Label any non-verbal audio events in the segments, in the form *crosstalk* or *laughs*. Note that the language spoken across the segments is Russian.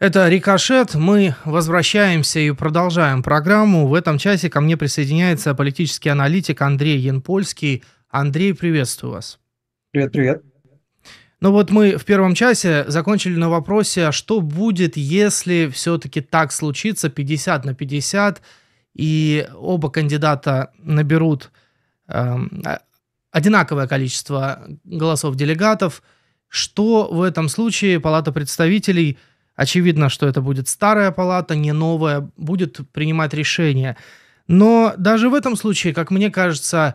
Это «Рикошет». Мы возвращаемся и продолжаем программу. В этом часе ко мне присоединяется политический аналитик Андрей Янпольский. Андрей, приветствую вас. Привет, привет. Ну вот мы в первом часе закончили на вопросе, а что будет, если все-таки так случится 50 на 50, и оба кандидата наберут э, одинаковое количество голосов делегатов, что в этом случае Палата представителей – Очевидно, что это будет старая палата, не новая, будет принимать решения. Но даже в этом случае, как мне кажется,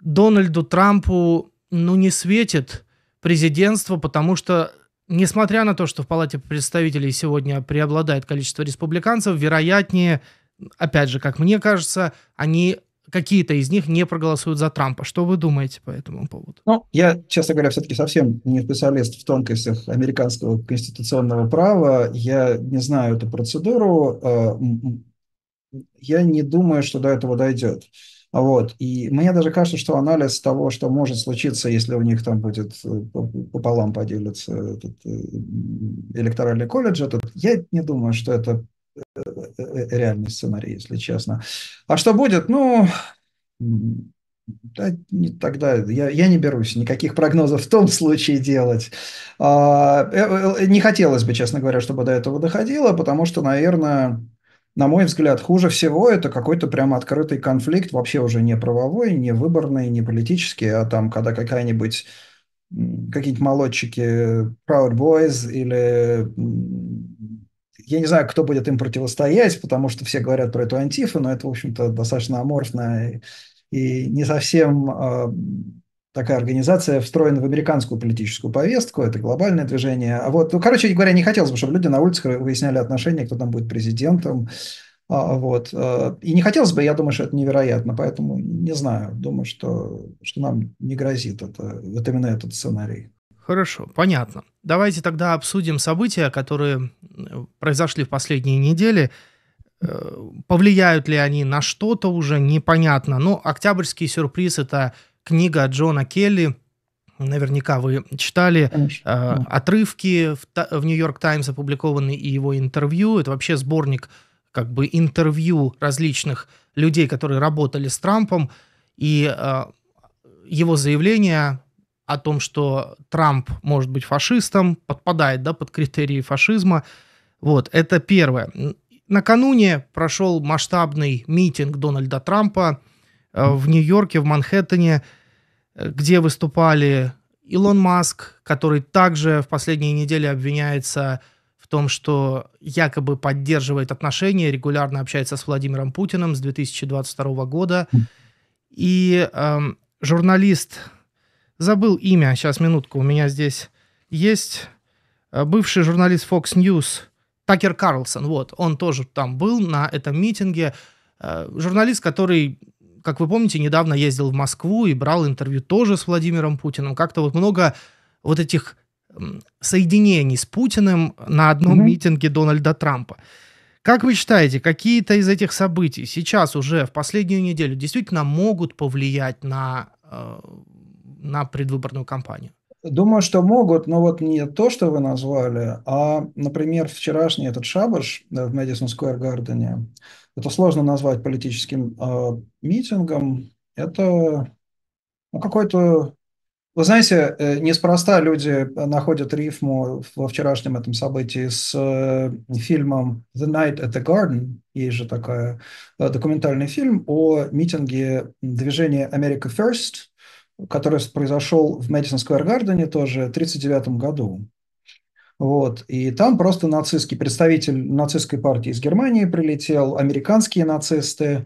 Дональду Трампу ну, не светит президентство, потому что, несмотря на то, что в Палате представителей сегодня преобладает количество республиканцев, вероятнее, опять же, как мне кажется, они какие-то из них не проголосуют за Трампа. Что вы думаете по этому поводу? Ну, я, честно говоря, все-таки совсем не специалист в тонкостях американского конституционного права. Я не знаю эту процедуру. Э, я не думаю, что до этого дойдет. Вот. И мне даже кажется, что анализ того, что может случиться, если у них там будет э, пополам поделиться этот э, электоральный колледж, этот, я не думаю, что это реальный сценарий, если честно. А что будет? Ну, да, не, тогда я, я не берусь никаких прогнозов в том случае делать. А, э, э, не хотелось бы, честно говоря, чтобы до этого доходило, потому что, наверное, на мой взгляд, хуже всего это какой-то прям открытый конфликт, вообще уже не правовой, не выборный, не политический, а там, когда какая-нибудь какие-нибудь молодчики Proud Boys или я не знаю, кто будет им противостоять, потому что все говорят про эту антифу, но это, в общем-то, достаточно аморфно и не совсем э, такая организация встроена в американскую политическую повестку, это глобальное движение. А вот, ну, короче говоря, не хотелось бы, чтобы люди на улицах выясняли отношения, кто там будет президентом. А, вот. А, и не хотелось бы, я думаю, что это невероятно, поэтому не знаю, думаю, что, что нам не грозит это, вот именно этот сценарий. Хорошо, понятно. Давайте тогда обсудим события, которые произошли в последние недели. Э, повлияют ли они на что-то уже, непонятно. Но ну, «Октябрьский сюрприз» — это книга Джона Келли. Наверняка вы читали э, отрывки в, в «Нью-Йорк Таймс» опубликованные и его интервью. Это вообще сборник как бы интервью различных людей, которые работали с Трампом. И э, его заявления о том, что Трамп может быть фашистом, подпадает да, под критерии фашизма. Вот, это первое. Накануне прошел масштабный митинг Дональда Трампа э, в Нью-Йорке, в Манхэттене, э, где выступали Илон Маск, который также в последние недели обвиняется в том, что якобы поддерживает отношения, регулярно общается с Владимиром Путиным с 2022 года. И э, журналист Забыл имя, сейчас минутку, у меня здесь есть э, бывший журналист Fox News Такер Карлсон, вот, он тоже там был на этом митинге. Э, журналист, который, как вы помните, недавно ездил в Москву и брал интервью тоже с Владимиром Путиным. Как-то вот много вот этих соединений с Путиным на одном mm-hmm. митинге Дональда Трампа. Как вы считаете, какие-то из этих событий сейчас уже в последнюю неделю действительно могут повлиять на э, на предвыборную кампанию? Думаю, что могут, но вот не то, что вы назвали, а, например, вчерашний этот шабаш э, в Мэдисон Сквер Гардене, это сложно назвать политическим э, митингом, это ну, какой-то... Вы знаете, э, неспроста люди находят рифму во вчерашнем этом событии с э, фильмом «The Night at the Garden», есть же такой документальный фильм о митинге движения «America First», который произошел в Мэдисон Сквер Гардене тоже в 1939 году. Вот. И там просто нацистский представитель нацистской партии из Германии прилетел, американские нацисты, э,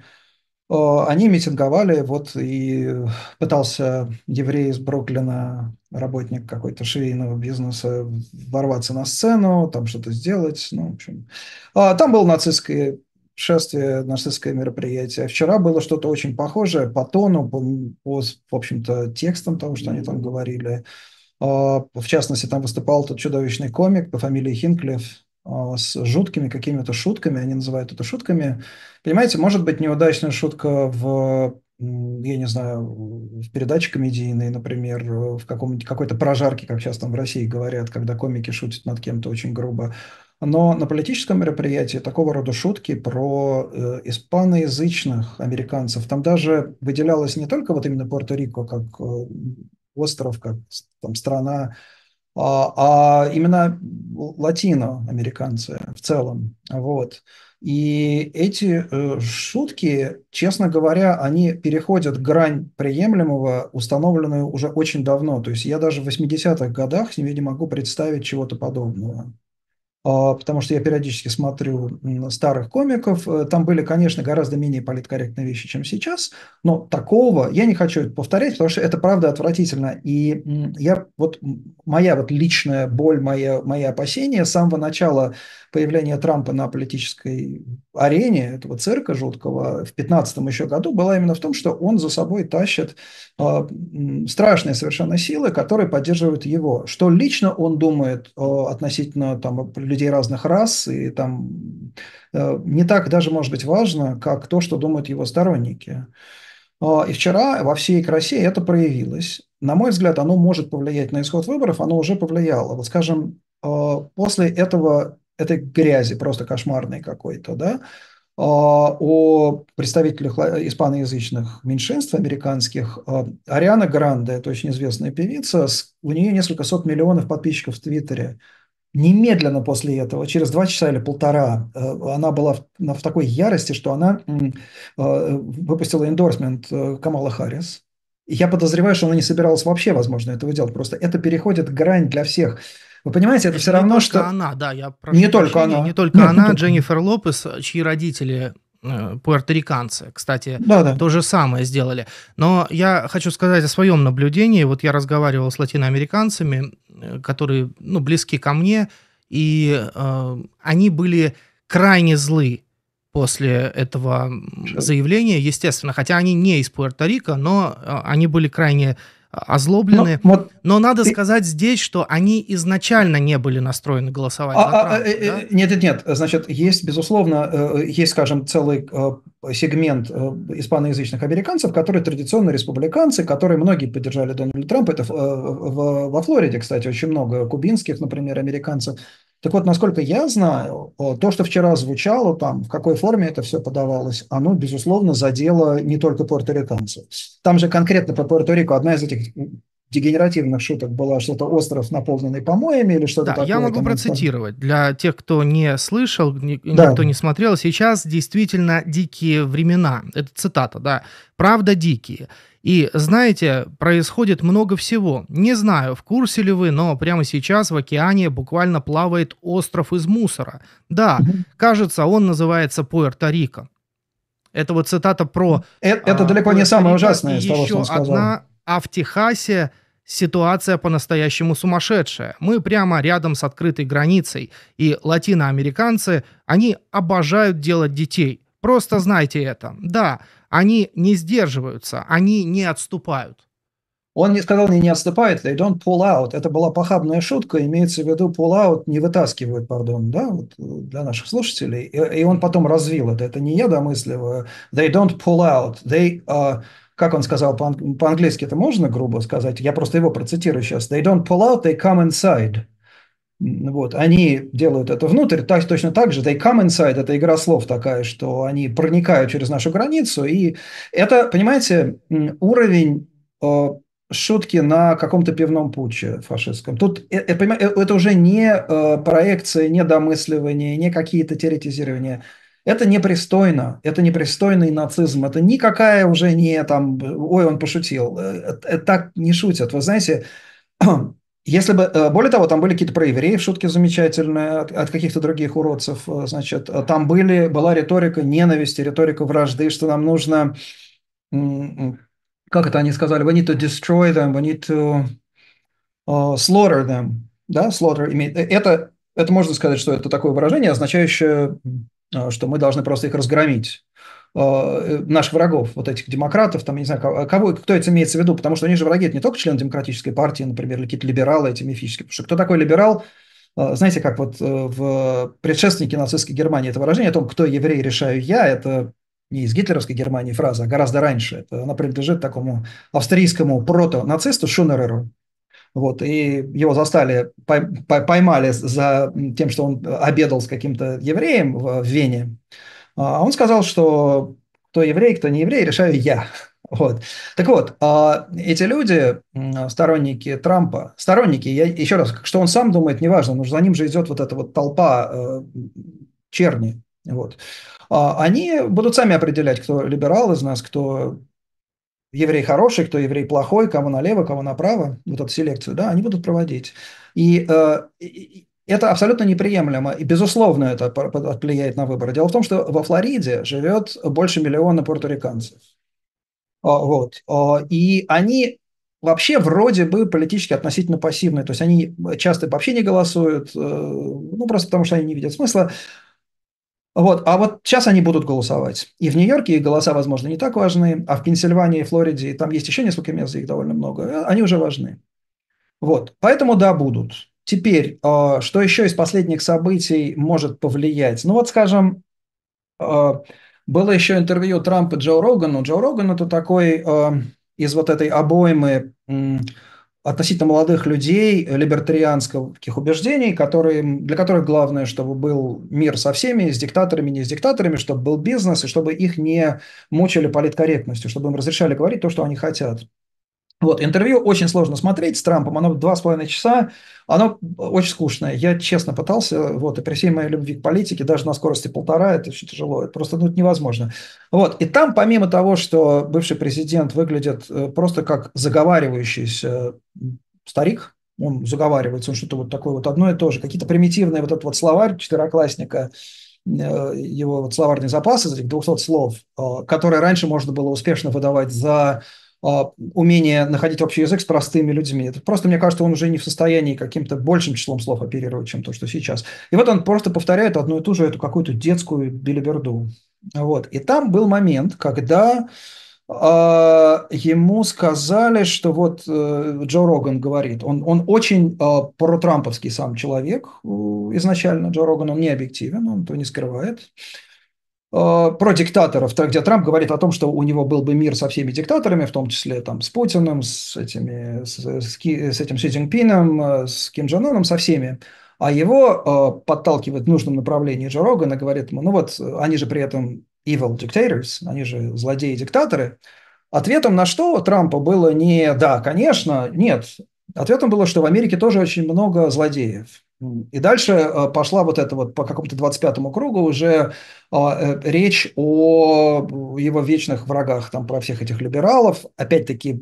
они митинговали, вот и пытался еврей из Бруклина, работник какой-то швейного бизнеса, ворваться на сцену, там что-то сделать, ну, в общем. А там был нацистский шествие, нацистское мероприятие. Вчера было что-то очень похожее по тону, по, по в общем-то, текстам того, что они там говорили. А, в частности, там выступал тот чудовищный комик по фамилии Хинклифф а, с жуткими какими-то шутками, они называют это шутками. Понимаете, может быть неудачная шутка в я не знаю, в передаче комедийной, например, в каком-нибудь какой-то прожарке, как сейчас там в России говорят, когда комики шутят над кем-то очень грубо. Но на политическом мероприятии такого рода шутки про э, испаноязычных американцев, там даже выделялось не только вот именно Пуэрто-Рико как э, остров, как там страна, а, а именно латиноамериканцы в целом. Вот. И эти э, шутки, честно говоря, они переходят грань приемлемого, установленную уже очень давно. То есть я даже в 80-х годах себе не могу представить чего-то подобного. А, потому что я периодически смотрю старых комиков. Э, там были, конечно, гораздо менее политкорректные вещи, чем сейчас, но такого я не хочу повторять, потому что это правда отвратительно. И я вот моя вот личная боль, моя, мои опасения с самого начала появления Трампа на политической арене этого цирка жуткого в 15 еще году была именно в том, что он за собой тащит э, страшные совершенно силы, которые поддерживают его. Что лично он думает э, относительно там людей разных рас, и там э, не так даже может быть важно, как то, что думают его сторонники. А, и вчера во всей красе это проявилось. На мой взгляд, оно может повлиять на исход выборов, оно уже повлияло. Вот скажем, а, после этого, этой грязи просто кошмарной какой-то, да, а, о представителях испаноязычных меньшинств американских. Ариана Гранде, это очень известная певица, у нее несколько сот миллионов подписчиков в Твиттере немедленно после этого, через два часа или полтора, э, она была в, в такой ярости, что она э, выпустила эндорсмент э, Камала Харрис. Я подозреваю, что она не собиралась вообще, возможно, этого делать. Просто это переходит грань для всех. Вы понимаете, это все равно, что... Не только она, да, я прошу Не прощения, только она. Не только Нет, *laughs* она, не только. Дженнифер Лопес, чьи родители Э, пуэрториканцы, кстати, да, да. то же самое сделали. Но я хочу сказать о своем наблюдении. Вот я разговаривал с латиноамериканцами, э, которые ну, близки ко мне, и э, они были крайне злы после этого заявления, естественно, хотя они не из Пуэрто-Рико, но э, они были крайне озлоблены. Но, вот но надо ты... сказать здесь, что они изначально не были настроены голосовать а, за а, Трампа. А, а, да? Э, нет, нет, нет. Значит, есть, безусловно, есть, скажем, целый сегмент испаноязычных американцев, которые традиционно республиканцы, которые многие поддержали Дональда Трампа. Это во Флориде, кстати, очень много кубинских, например, американцев. Так вот, насколько я знаю, э, то, что вчера звучало, там, в какой форме это все подавалось, оно, безусловно, задело не только пуэрториканцев. Там же конкретно по Пуэрто-Рико одна из этих дегенеративных шуток была что-то остров, наполненный помоями или что-то да, такое. Я могу там, процитировать. Для тех, кто не слышал, ни, да. кто не смотрел, сейчас действительно дикие времена. Это цитата, да. «Правда дикие». И знаете, происходит много всего. Не знаю, в курсе ли вы, но прямо сейчас в океане буквально плавает остров из мусора. Да, кажется, он называется Пуэрто-Рико. Это вот цитата про... Это, это а, далеко не самое ужасное из того, что он сказал. Одна, а в Техасе ситуация по-настоящему сумасшедшая. Мы прямо рядом с открытой границей. И латиноамериканцы, они обожают делать детей. Просто знайте это. Да, они не сдерживаются, они не отступают. Он не сказал, не, не отступает, they don't pull out. Это была похабная шутка, имеется в виду pull out, не вытаскивают, пардон, да, вот э, для наших слушателей. И, и он потом развил это, это не я домысливаю. They don't pull out, they... Uh, как он сказал по-английски, по это можно грубо сказать? Я просто его процитирую сейчас. They don't pull out, they come inside. Вот, они делают это внутрь, так, точно так же, they come inside, это игра слов такая, что они проникают через нашу границу, и это, понимаете, уровень э, шутки на каком-то пивном пуче фашистском. Тут, я, э, я э, э, это уже не э, проекции, не домысливание, не какие-то теоретизирования. Это непристойно, это непристойный нацизм, это никакая уже не там, ой, он пошутил, так не шутят. Вы знаете, *clears throat* Если бы, э, более того, там были какие-то про евреев шутки замечательные от, от каких-то других уродцев, э, значит, э, там были, была риторика ненависти, риторика вражды, что нам нужно, как это они сказали, we need to destroy them, we need to slaughter them, да, slaughter это, это можно сказать, что это такое выражение, означающее, что мы должны просто их разгромить, Э, наших врагов, вот этих демократов, там, я не знаю, кого, э, кто это имеется в виду, потому что они же враги, это не только члены демократической партии, например, или какие-то либералы эти мифические, потому что кто такой либерал, э, знаете, как вот в предшественнике нацистской Германии это выражение о том, кто еврей, решаю я, это не из гитлеровской Германии фраза, а гораздо раньше. Это, она принадлежит такому австрийскому прото-нацисту Шунереру, вот, и его застали, поймали за тем, что он обедал с каким-то евреем в Вене. А он сказал, что кто еврей, кто не еврей, решаю я. *laughs* Вот. Так вот, а, эти люди, сторонники Трампа, сторонники, я еще раз, что он сам думает, неважно, но за ним же идет вот эта вот толпа э, черни. Вот. А, они будут сами определять, кто либерал из нас, кто еврей хороший, кто еврей плохой, кого налево, кого направо, вот эту селекцию, да, они будут проводить. И, э, и, это абсолютно неприемлемо, и, безусловно, это влияет на выборы. Дело в том, что во Флориде живет больше миллиона порториканцев. А, вот. А, и они вообще вроде бы политически относительно пассивные. То есть они часто вообще не голосуют, э, ну просто потому что они не видят смысла. Вот. А вот сейчас они будут голосовать. И в Нью-Йорке их голоса, возможно, не так важны, а в Пенсильвании, Флориде, там есть еще несколько мест, их довольно много, они уже важны. Вот. Поэтому да, будут. Теперь, а, что еще из последних событий может повлиять? Ну вот, скажем, а, было еще интервью Трампа Джо Рогану. Джо Роган это такой а, из вот этой обоймы относительно молодых людей либертарианских убеждений, которые, для которых главное, чтобы был мир со всеми, с диктаторами, не с диктаторами, чтобы был бизнес, и чтобы их не мучили политкорректностью, чтобы им разрешали говорить то, что они хотят. Вот, интервью очень сложно смотреть с Трампом, оно два с половиной часа, оно очень скучное. Я честно пытался, вот, и при всей моей любви к политике, даже на скорости полтора, это очень тяжело, это просто ну, это невозможно. Вот, и там, помимо того, что бывший президент выглядит э, просто как заговаривающийся старик, он заговаривается, он что-то вот такое вот одно и то же, какие-то примитивные вот этот вот словарь четвероклассника, э, его вот словарный запас из этих 200 слов, э, которые раньше можно было успешно выдавать за а, умение находить общий язык с простыми людьми. Это просто, мне кажется, он уже не в состоянии каким-то большим числом слов оперировать, чем то, что сейчас. И вот он просто повторяет одну и ту же эту какую-то детскую билиберду. Вот. И там был момент, когда э, ему сказали, что вот э, Джо Роган говорит, он, он очень э, протрамповский сам человек э, изначально, Джо Роган, он не объективен, он то не скрывает. Э, про диктаторов, где Трамп говорит о том, что у него был бы мир со всеми диктаторами, в том числе там, с Путиным, с, этими, с, с, с этим Си Цзиньпином, э, с Ким Джон Ыном, со всеми. А его э, подталкивает в нужном направлении Джо Роган и говорит ему, ну вот, они же при этом evil dictators, они же злодеи-диктаторы. Ответом на что Трампа было не «да, конечно», нет. Ответом было, что в Америке тоже очень много злодеев. И дальше э, пошла вот эта вот по какому-то 25-му кругу уже а, э, речь о его вечных врагах, там про всех этих либералов. Опять-таки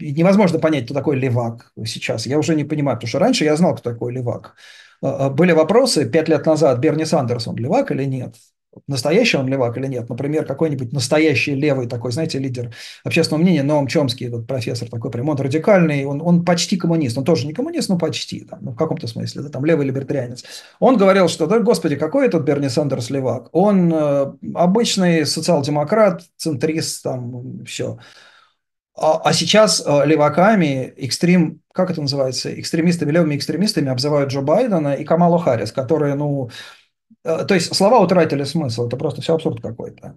невозможно понять, кто такой левак сейчас. Я уже не понимаю, потому что раньше я знал, кто такой левак. Э, были вопросы пять лет назад, Берни Сандерс, он левак или нет? настоящий он левак или нет. Например, какой-нибудь настоящий левый такой, знаете, лидер общественного мнения, Ноам Чомский, вот профессор такой прям, он радикальный, он, он почти коммунист, он тоже не коммунист, но почти, там, ну, в каком-то смысле, да, там левый либертарианец. Он говорил, что, да, господи, какой этот Берни Сандерс левак? Он э, обычный социал-демократ, центрист, там, все. А, а сейчас э, леваками, экстрим, как это называется, экстремистами, левыми экстремистами обзывают Джо Байдена и Камалу Харрис, которые, ну, Э, то есть слова утратили смысл, это просто все абсурд какой-то.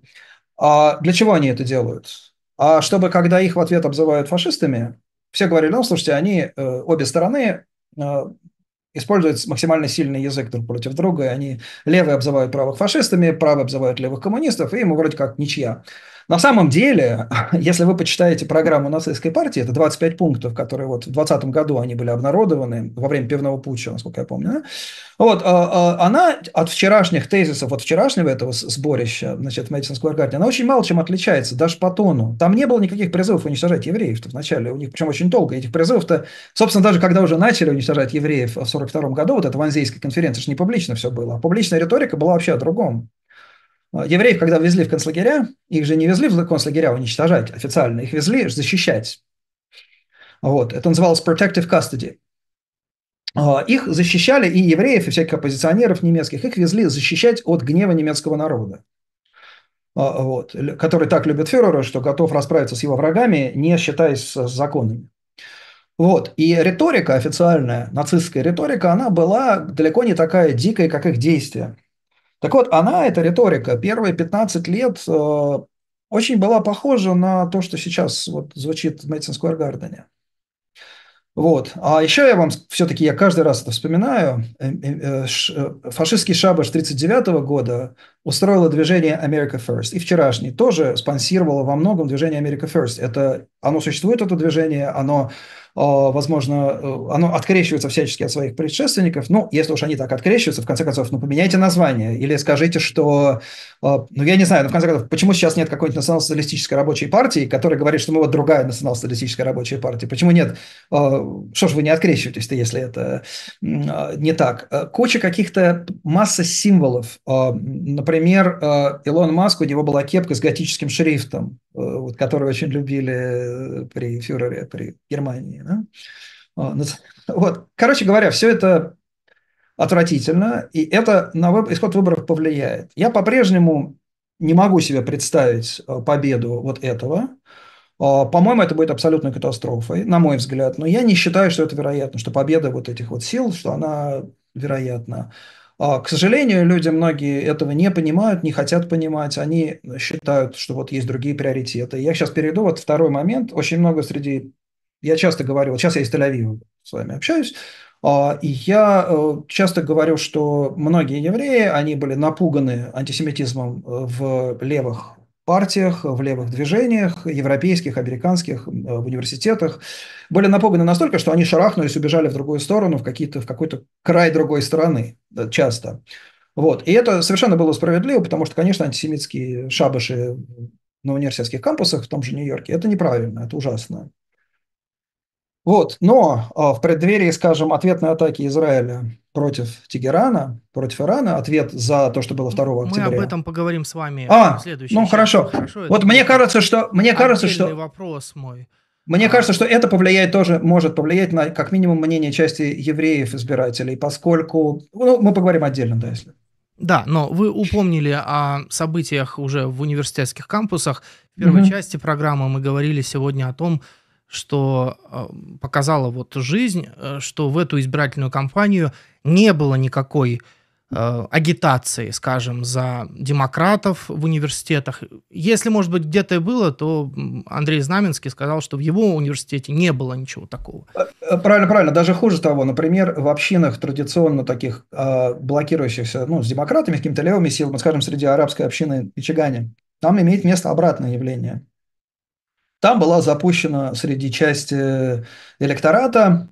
А для чего они это делают? А чтобы, когда их в ответ обзывают фашистами, все говорили, ну, слушайте, они, э, обе стороны, э, используют максимально сильный язык друг против друга, и они левые обзывают правых фашистами, правые обзывают левых коммунистов, и ему вроде как ничья. На самом деле, *laughs* если вы почитаете программу нацистской партии, это 25 пунктов, которые вот в 2020 году они были обнародованы во время пивного путча, насколько я помню. Да? Вот, а, а, она от вчерашних тезисов, от вчерашнего этого сборища, значит, Мэдисон Сквер Гарден, она очень мало чем отличается, даже по тону. Там не было никаких призывов уничтожать евреев что вначале, у них причем очень долго этих призывов-то, собственно, даже когда уже начали уничтожать евреев в 1942 году, вот эта ванзейская конференция, же не публично все было, а публичная риторика была вообще о другом. А, евреев, когда везли в концлагеря, их же не везли в концлагеря уничтожать официально, их везли защищать. Вот. Это называлось protective custody. А, их защищали и евреев, и всяких оппозиционеров немецких. Их везли защищать от гнева немецкого народа, а, вот, который так любит фюрера, что готов расправиться с его врагами, не считаясь с законами. Вот. И риторика официальная, нацистская риторика, она была далеко не такая дикая, как их действия. Так вот, она, эта риторика, первые 15 лет э, очень была похожа на то, что сейчас вот звучит в Мэдисон Сквер Гардене. Вот. А еще я вам все-таки, я каждый раз это вспоминаю, э, э, э, фашистский шабаш 1939 года устроило движение America First. И вчерашний тоже спонсировало во многом движение America First. Это, оно существует, это движение, оно, э, возможно, э, оно открещивается всячески от своих предшественников. Ну, если уж они так открещиваются, в конце концов, ну, поменяйте название или скажите, что, э, ну, я не знаю, ну, в конце концов, почему сейчас нет какой-нибудь национал-социалистической рабочей партии, которая говорит, что мы вот другая национал-социалистическая рабочая партия. Почему нет? Что ж вы не открещиваетесь-то, если это не так? Куча каких-то масса символов, например, например, э, Илон Маск, у него была кепка с готическим шрифтом, э, вот, которую очень любили э, при фюрере, при Германии. Да? Ну, вот. Короче говоря, все это отвратительно, и это на исход выборов повлияет. Я по-прежнему не могу себе представить победу вот этого. По-моему, это будет абсолютной катастрофой, на мой взгляд. Но я не считаю, что это вероятно, что победа вот этих вот сил, что она вероятна. А, к сожалению, люди многие этого не понимают, не хотят понимать, они считают, что вот есть другие приоритеты. Я сейчас перейду, вот второй момент. Очень много среди... Я часто говорю, вот сейчас я из тель с вами общаюсь, а, и я э, часто говорю, что многие евреи, они были напуганы антисемитизмом э, в левых партиях, в левых движениях, европейских, американских, э, в университетах, были напуганы настолько, что они шарахнулись, убежали в другую сторону, в, какие-то, в какой-то край другой страны э, часто. Вот. И это совершенно было справедливо, потому что, конечно, антисемитские шабаши на университетских кампусах в том же Нью-Йорке – это неправильно, это ужасно. Вот, но а, в преддверии, скажем, ответной атаки Израиля против Тегерана, против Ирана, ответ за то, что было 2 октября. Мы об этом поговорим с вами а, в следующем. Ну хорошо. хорошо вот мне кажется, что мне кажется, что вопрос мой. Мне кажется, что это повлияет тоже, может повлиять на, как минимум, мнение части евреев-избирателей, поскольку... Ну, мы поговорим отдельно, да, если... Да, но вы упомнили о событиях уже в университетских кампусах. В первой mm-hmm. части программы мы говорили сегодня о том, что а, показала вот жизнь, э, что в эту избирательную кампанию не было никакой э, агитации, скажем, за демократов в университетах. Если, может быть, где-то и было, то Андрей Знаменский сказал, что в его университете не было ничего такого. Э, правильно, правильно. Даже хуже того, например, в общинах традиционно таких а, блокирующихся, ну, с демократами, с какими-то левыми силами, скажем, среди арабской общины Ичигани, там имеет место обратное явление. Там была запущена среди части электората,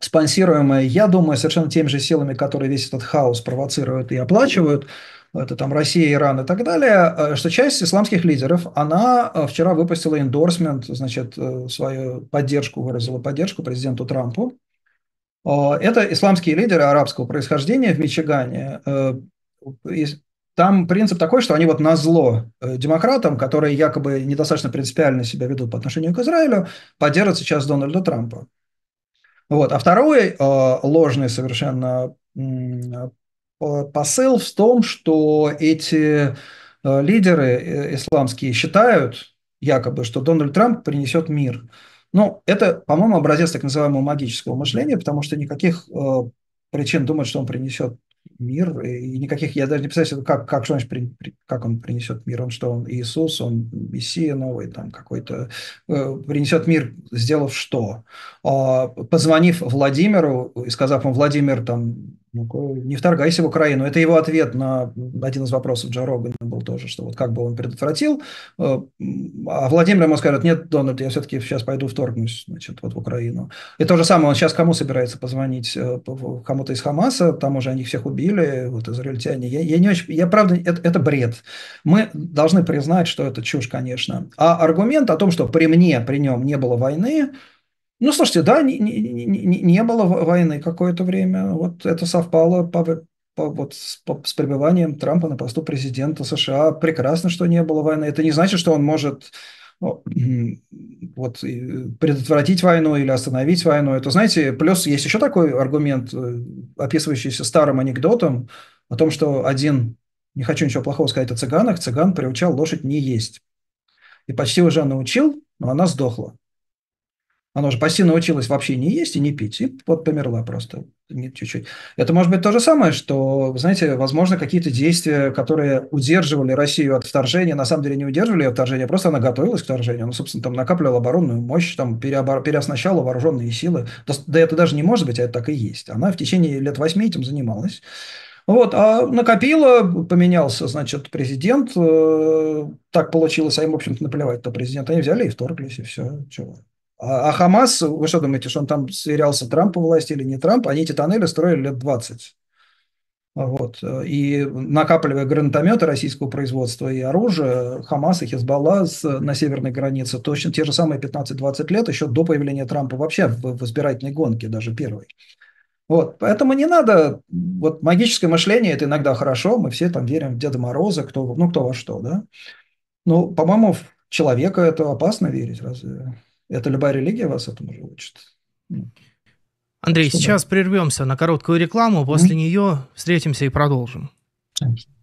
спонсируемая, я думаю, совершенно теми же силами, которые весь этот хаос провоцируют и оплачивают, это там Россия, Иран и так далее, э, что часть исламских лидеров, она э, вчера выпустила эндорсмент, значит, э, свою поддержку, выразила поддержку президенту Трампу. Это исламские лидеры арабского происхождения в Мичигане, там принцип такой, что они вот на зло э, демократам, которые якобы недостаточно принципиально себя ведут по отношению к Израилю, поддержат сейчас Дональда Трампа. Вот. А второй э, ложный совершенно э, посыл в том, что эти лидеры исламские считают якобы, что Дональд Трамп принесет мир. Ну, это, по-моему, образец так называемого магического мышления, потому что никаких причин думать, что он принесет мир, э, и никаких, я даже не представляю, как, как, что значит, как он принесет мир, он что, он Иисус, он Мессия новый, там какой-то, э, принесет мир, сделав что? А, позвонив Владимиру и сказав ему, Владимир, там, ну, не вторгайся в Украину. Это его ответ на один из вопросов Джо Рогана был тоже, что вот как бы он предотвратил. Э, а Владимир ему скажет, нет, Дональд, я все-таки сейчас пойду вторгнусь значит, вот в Украину. И то же самое, он сейчас кому собирается позвонить? Э, кому-то из Хамаса, там уже они всех убили, вот израильтяне. Я, я не очень, я правда, это, это бред. Мы должны признать, что это чушь, конечно. А аргумент о том, что при мне, при нем не было войны, ну, слушайте, да, не, не, не, не было войны какое-то время. Вот это совпало по, по, вот с, по, с пребыванием Трампа на посту президента США. Прекрасно, что не было войны. Это не значит, что он может ну, вот, предотвратить войну или остановить войну. Это, знаете, плюс есть еще такой аргумент, э, описывающийся старым анекдотом, о том, что один, не хочу ничего плохого сказать о цыганах, цыган приучал лошадь не есть. И почти уже научил, но она сдохла. Она же почти научилась вообще не есть и не пить, и вот померла просто чуть-чуть. Это может быть то же самое, что, знаете, возможно, какие-то действия, которые удерживали Россию от вторжения, на самом деле не удерживали ее от вторжения, просто она готовилась к вторжению, она, собственно, там накапливала оборонную мощь, там переобор... переоснащала вооруженные силы. Да это даже не может быть, а это так и есть. Она в течение лет восьми этим занималась. Вот, а накопило, поменялся, значит, президент, э, так получилось, а им, в общем-то, наплевать, то президент, они взяли и вторглись, и все, чего. А, а Хамас, вы что думаете, что он там сверялся Трампа власти или не Трамп? Они эти тоннели строили лет 20. А вот. Э, и накапливая гранатометы российского производства и оружие, Хамас и Хизбалла на северной границе точно те же самые 15-20 лет, еще до появления Трампа вообще в, в избирательной гонке, даже первой. Вот, поэтому не надо, вот магическое мышление, это иногда хорошо, мы все там верим в Деда Мороза, кто, ну кто во что, да. Ну, по-моему, в человека это опасно верить, разве? Это любая религия вас этому же учит. Ну. Андрей, Что сейчас да? прервемся на короткую рекламу, после mm-hmm. нее встретимся и продолжим. Конечно.